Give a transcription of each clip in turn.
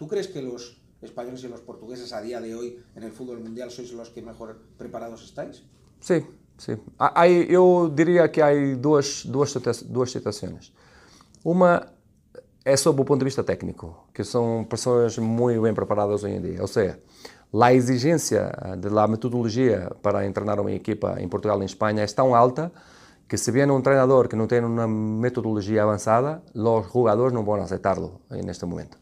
¿Tú crees que los españoles y los portugueses a día de hoy en el fútbol mundial sois los que mejor preparados estáis? Sí, sí. Hay, yo diría que hay dos, dos, dos situaciones. Una é sob o ponto de vista técnico, que são pessoas muito bem preparadas hoje em dia. Ou seja, a exigência eh, da metodologia para entrenar uma equipa em Portugal e en Espanha é tão alta que se vier um treinador que não tem uma metodologia avançada, os jogadores não vão aceitá-lo neste momento.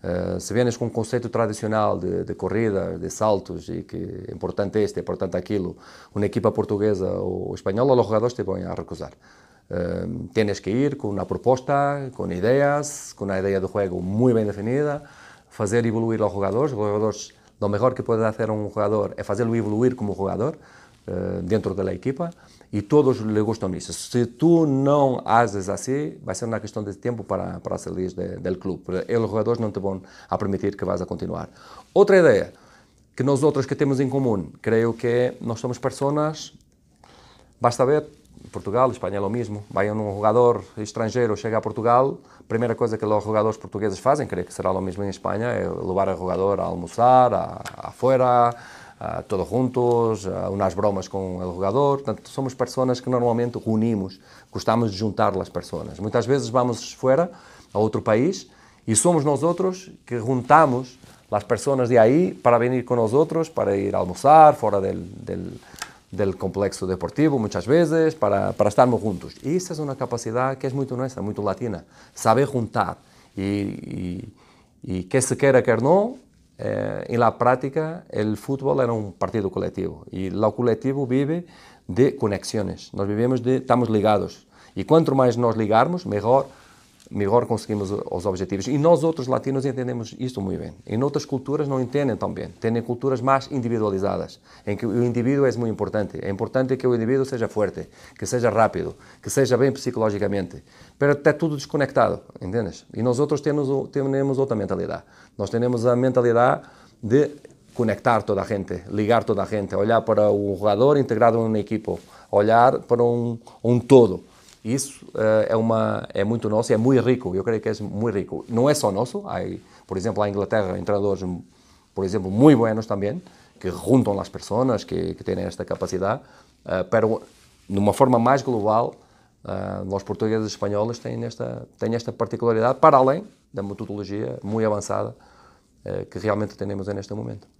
Eh, se vienes com um conceito tradicional de, de, corrida, de saltos e que é importante este, é importante aquilo, uma equipa portuguesa ou espanhola, os jogadores te vão a recusar. Uh, eh, tienes que ir com uma proposta, com ideias, com uma ideia do jogo muito bem definida, fazer evoluir os jogadores. Os jogadores, o melhor que pode fazer um jogador é fazê-lo evoluir como jogador. Eh, dentro da equipa e todos lhe gostam disso. Se tu não ases assim, vai ser uma questão de tempo para, para sair do clube. Os jogadores, não te vão a permitir que vás a continuar. Outra ideia que nós outros que temos em comum, creio que é, nós somos pessoas, basta ver, Portugal, Espanha é o mesmo, vai um jogador estrangeiro, chega a Portugal, primeira coisa que os jogadores portugueses fazem, creio que será o mesmo em Espanha, é levar o jogador a almoçar, a, a fora, uh, todos juntos, uh, unas bromas com o jogador. Portanto, somos pessoas que normalmente reunimos, gostamos de juntar as pessoas. Muitas vezes vamos fora, a outro país, e somos nós outros que juntamos as pessoas de aí para vir com nós outros, para ir almoçar fora del, del, del complexo deportivo muitas vezes, para, para estarmos juntos. E isso é uma capacidade que é muito nossa, muito latina, saber juntar. E, e, e quer se queira, quer não, Eh, en la práctica el fútbol era un partido colectivo y lo colectivo vive de conexiones. Nos vivimos de, estamos ligados y cuanto más nos ligamos, mejor melhor conseguimos os objetivos. E nós, outros latinos, entendemos isto muito bem. Em outras culturas não entendem tão bem. Têm culturas mais individualizadas, em que o indivíduo é muito importante. É importante que o indivíduo seja forte, que seja rápido, que seja bem psicologicamente. para até tá tudo desconectado, entendes? E nós outros temos, temos outra mentalidade. Nós temos a mentalidade de conectar toda a gente, ligar toda a gente, olhar para o jogador integrado num equipo, olhar para um, um todo isso uh, é, uma, é muito nosso, é muito rico, eu creio que é muito rico. Não é só nosso, há, por exemplo, a Inglaterra, treinadores, por exemplo, muito buenos também, que juntam as pessoas, que, que têm esta capacidade, uh, pero, numa forma mais global, uh, eh, nós portugueses e espanhóis têm esta, têm esta particularidade, para além da metodologia muito avançada uh, que realmente temos neste momento.